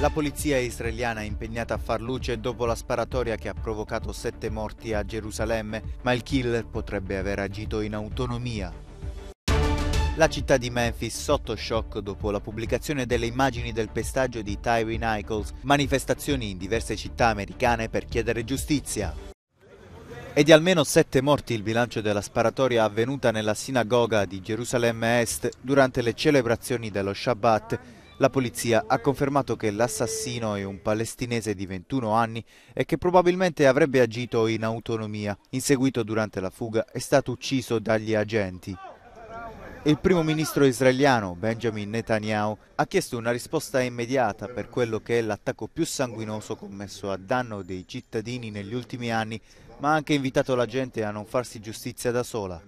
La polizia israeliana è impegnata a far luce dopo la sparatoria che ha provocato sette morti a Gerusalemme, ma il killer potrebbe aver agito in autonomia. La città di Memphis sotto shock dopo la pubblicazione delle immagini del pestaggio di Tyree Nichols, manifestazioni in diverse città americane per chiedere giustizia. E di almeno sette morti il bilancio della sparatoria avvenuta nella sinagoga di Gerusalemme Est durante le celebrazioni dello Shabbat la polizia ha confermato che l'assassino è un palestinese di 21 anni e che probabilmente avrebbe agito in autonomia. In seguito, durante la fuga, è stato ucciso dagli agenti. Il primo ministro israeliano Benjamin Netanyahu ha chiesto una risposta immediata per quello che è l'attacco più sanguinoso commesso a danno dei cittadini negli ultimi anni, ma ha anche invitato la gente a non farsi giustizia da sola.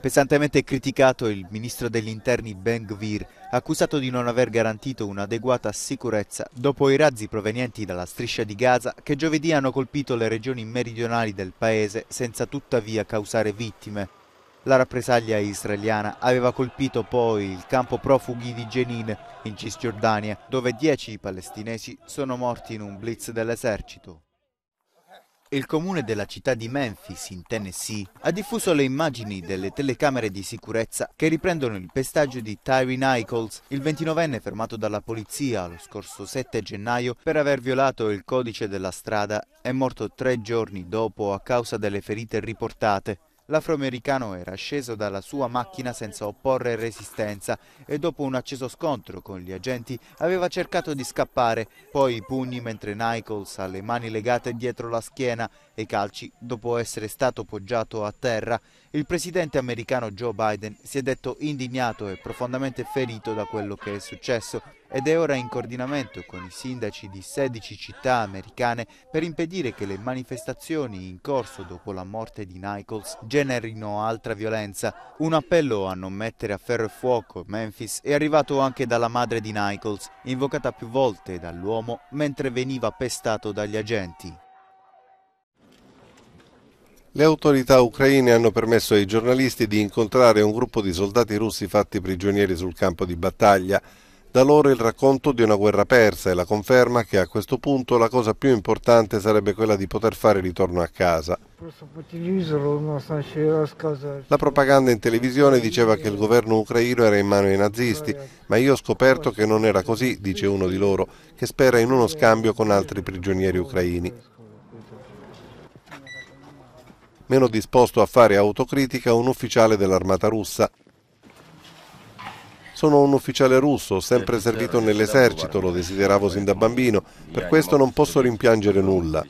Pesantemente criticato il ministro degli interni Ben Gvir, accusato di non aver garantito un'adeguata sicurezza dopo i razzi provenienti dalla striscia di Gaza che giovedì hanno colpito le regioni meridionali del paese senza tuttavia causare vittime. La rappresaglia israeliana aveva colpito poi il campo profughi di Jenin, in Cisgiordania, dove 10 palestinesi sono morti in un blitz dell'esercito. Il comune della città di Memphis, in Tennessee, ha diffuso le immagini delle telecamere di sicurezza che riprendono il pestaggio di Tyree Nichols, il 29enne fermato dalla polizia lo scorso 7 gennaio per aver violato il codice della strada e morto tre giorni dopo a causa delle ferite riportate. L'afroamericano era sceso dalla sua macchina senza opporre resistenza e dopo un acceso scontro con gli agenti aveva cercato di scappare, poi i pugni mentre Nichols ha le mani legate dietro la schiena e i calci dopo essere stato poggiato a terra. Il presidente americano Joe Biden si è detto indignato e profondamente ferito da quello che è successo ed è ora in coordinamento con i sindaci di 16 città americane per impedire che le manifestazioni in corso dopo la morte di Nichols generino altra violenza. Un appello a non mettere a ferro e fuoco Memphis è arrivato anche dalla madre di Nichols, invocata più volte dall'uomo mentre veniva pestato dagli agenti. Le autorità ucraine hanno permesso ai giornalisti di incontrare un gruppo di soldati russi fatti prigionieri sul campo di battaglia. Da loro il racconto di una guerra persa e la conferma che a questo punto la cosa più importante sarebbe quella di poter fare ritorno a casa. La propaganda in televisione diceva che il governo ucraino era in mano ai nazisti, ma io ho scoperto che non era così, dice uno di loro, che spera in uno scambio con altri prigionieri ucraini. Meno disposto a fare autocritica un ufficiale dell'armata russa, sono un ufficiale russo, sempre servito nell'esercito, lo desideravo sin da bambino, per questo non posso rimpiangere nulla.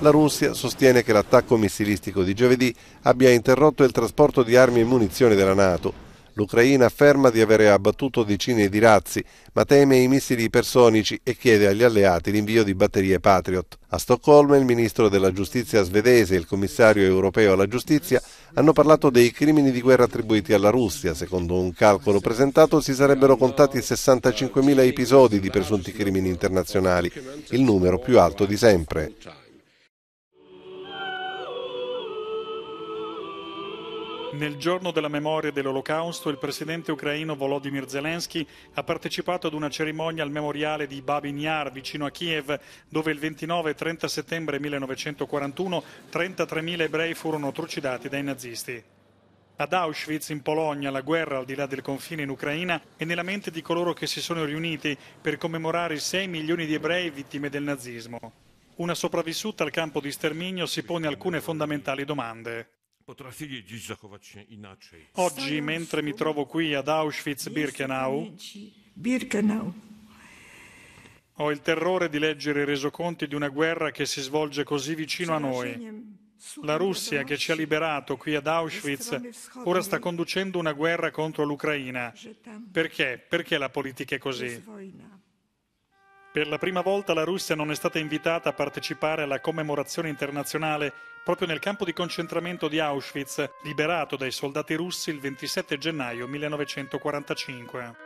La Russia sostiene che l'attacco missilistico di giovedì abbia interrotto il trasporto di armi e munizioni della Nato L'Ucraina afferma di aver abbattuto decine di razzi, ma teme i missili ipersonici e chiede agli alleati l'invio di batterie Patriot. A Stoccolma il ministro della giustizia svedese e il commissario europeo alla giustizia hanno parlato dei crimini di guerra attribuiti alla Russia. Secondo un calcolo presentato si sarebbero contati 65.000 episodi di presunti crimini internazionali, il numero più alto di sempre. Nel giorno della memoria dell'Olocausto, il presidente ucraino Volodymyr Zelensky ha partecipato ad una cerimonia al memoriale di Babin Yar vicino a Kiev, dove il 29 e 30 settembre 1941 33.000 ebrei furono trucidati dai nazisti. Ad Auschwitz, in Polonia, la guerra al di là del confine in Ucraina è nella mente di coloro che si sono riuniti per commemorare i 6 milioni di ebrei vittime del nazismo. Una sopravvissuta al campo di sterminio si pone alcune fondamentali domande. Potrafili dziś zachować się inaczej. Oggi, mentre mi trovo qui ad Auschwitz-Birkenau, Birkenau. ho il terrore di leggere i resoconti di una guerra che si svolge così vicino a noi. La Russia, che ci ha liberato qui ad Auschwitz, ora sta conducendo una guerra contro l'Ucraina. Perché? Perché la politica è così? Per la prima volta la Russia non è stata invitata a partecipare alla commemorazione internazionale proprio nel campo di concentramento di Auschwitz, liberato dai soldati russi il 27 gennaio 1945.